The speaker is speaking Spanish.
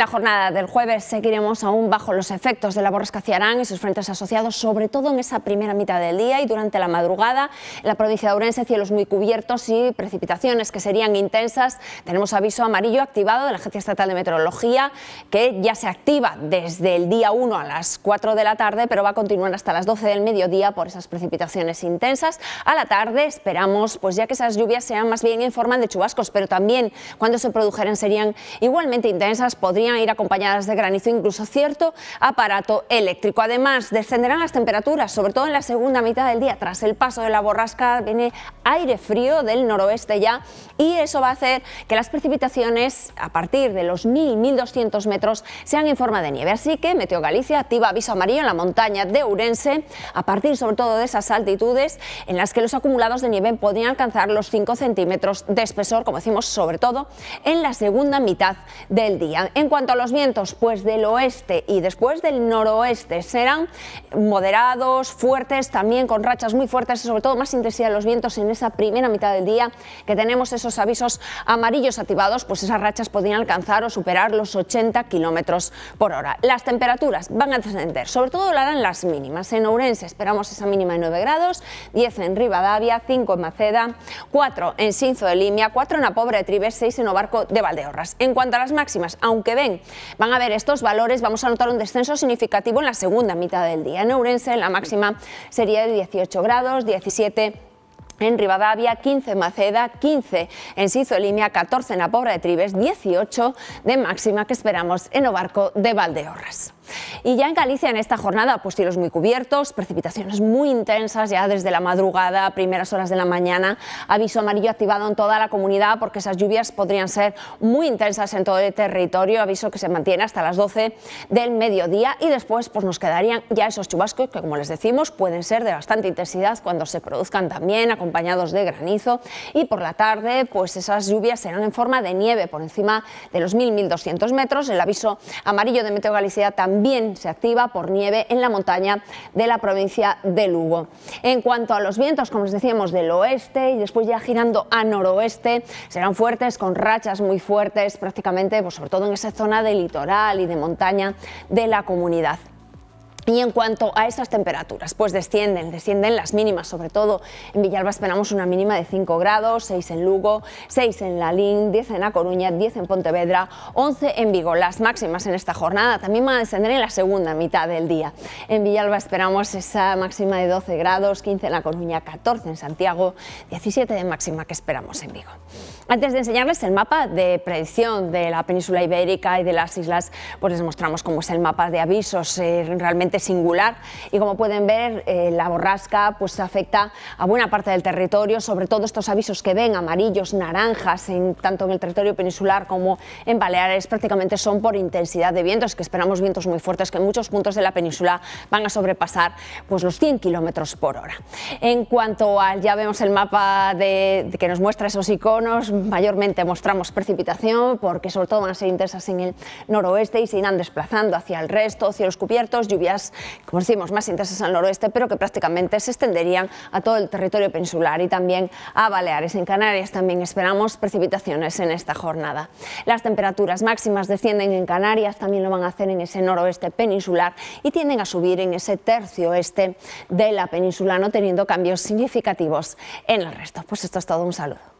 la jornada del jueves seguiremos aún bajo los efectos de la borrasca Ciarán y sus frentes asociados, sobre todo en esa primera mitad del día y durante la madrugada. En la provincia de Urense, cielos muy cubiertos y precipitaciones que serían intensas. Tenemos aviso amarillo activado de la Agencia Estatal de Meteorología, que ya se activa desde el día 1 a las 4 de la tarde, pero va a continuar hasta las 12 del mediodía por esas precipitaciones intensas. A la tarde esperamos, pues ya que esas lluvias sean más bien en forma de chubascos, pero también cuando se produjeran serían igualmente intensas, podrían a ir acompañadas de granizo, incluso cierto aparato eléctrico. Además, descenderán las temperaturas, sobre todo en la segunda mitad del día. Tras el paso de la borrasca viene aire frío del noroeste ya y eso va a hacer que las precipitaciones a partir de los 1.000, 1.200 metros sean en forma de nieve. Así que Meteo Galicia activa aviso amarillo en la montaña de Urense a partir sobre todo de esas altitudes en las que los acumulados de nieve podrían alcanzar los 5 centímetros de espesor, como decimos, sobre todo en la segunda mitad del día. En cuanto cuanto a los vientos, pues del oeste y después del noroeste serán moderados, fuertes, también con rachas muy fuertes y sobre todo más intensidad los vientos en esa primera mitad del día que tenemos esos avisos amarillos activados, pues esas rachas podrían alcanzar o superar los 80 kilómetros por hora. Las temperaturas van a descender, sobre todo lo harán las mínimas. En Ourense esperamos esa mínima de 9 grados, 10 en Rivadavia, 5 en Maceda, 4 en Sinzo de Limia, 4 en Apobre de Trives, 6 en Obarco de Valdeorras. En cuanto a las máximas, aunque Van a ver estos valores, vamos a notar un descenso significativo en la segunda mitad del día. En Ourense la máxima sería de 18 grados, 17 en Rivadavia, 15 en Maceda, 15 en Sizolimia, 14 en la Pobra de Tribes, 18 de máxima que esperamos en Obarco de Valdeorras. Y ya en Galicia en esta jornada, pues tiros muy cubiertos, precipitaciones muy intensas ya desde la madrugada, primeras horas de la mañana, aviso amarillo activado en toda la comunidad porque esas lluvias podrían ser muy intensas en todo el territorio, aviso que se mantiene hasta las 12 del mediodía y después pues nos quedarían ya esos chubascos que como les decimos pueden ser de bastante intensidad cuando se produzcan también acompañados de granizo y por la tarde pues esas lluvias serán en forma de nieve por encima de los 1000-1200 metros, el aviso amarillo de Meteo Galicia también bien se activa por nieve en la montaña de la provincia de Lugo. En cuanto a los vientos, como os decíamos, del oeste y después ya girando a noroeste, serán fuertes con rachas muy fuertes prácticamente, pues, sobre todo en esa zona de litoral y de montaña de la comunidad. Y en cuanto a esas temperaturas, pues descienden, descienden las mínimas, sobre todo en Villalba esperamos una mínima de 5 grados, 6 en Lugo, 6 en Lalín, 10 en La Coruña, 10 en Pontevedra, 11 en Vigo. Las máximas en esta jornada también van a descender en la segunda mitad del día. En Villalba esperamos esa máxima de 12 grados, 15 en La Coruña, 14 en Santiago, 17 de máxima que esperamos en Vigo. Antes de enseñarles el mapa de predicción de la península ibérica y de las islas, pues les mostramos cómo es el mapa de avisos eh, realmente singular y como pueden ver eh, la borrasca pues afecta a buena parte del territorio, sobre todo estos avisos que ven amarillos, naranjas, en, tanto en el territorio peninsular como en Baleares prácticamente son por intensidad de vientos, que esperamos vientos muy fuertes que en muchos puntos de la península van a sobrepasar pues los 100 kilómetros por hora. En cuanto al, ya vemos el mapa que nos muestra esos iconos, mayormente mostramos precipitación porque sobre todo van a ser intensas en el noroeste y se irán desplazando hacia el resto, cielos cubiertos, lluvias como decimos, más intensas al noroeste, pero que prácticamente se extenderían a todo el territorio peninsular y también a Baleares. En Canarias también esperamos precipitaciones en esta jornada. Las temperaturas máximas descienden en Canarias, también lo van a hacer en ese noroeste peninsular y tienden a subir en ese tercio oeste de la península, no teniendo cambios significativos en el resto. Pues esto es todo, un saludo.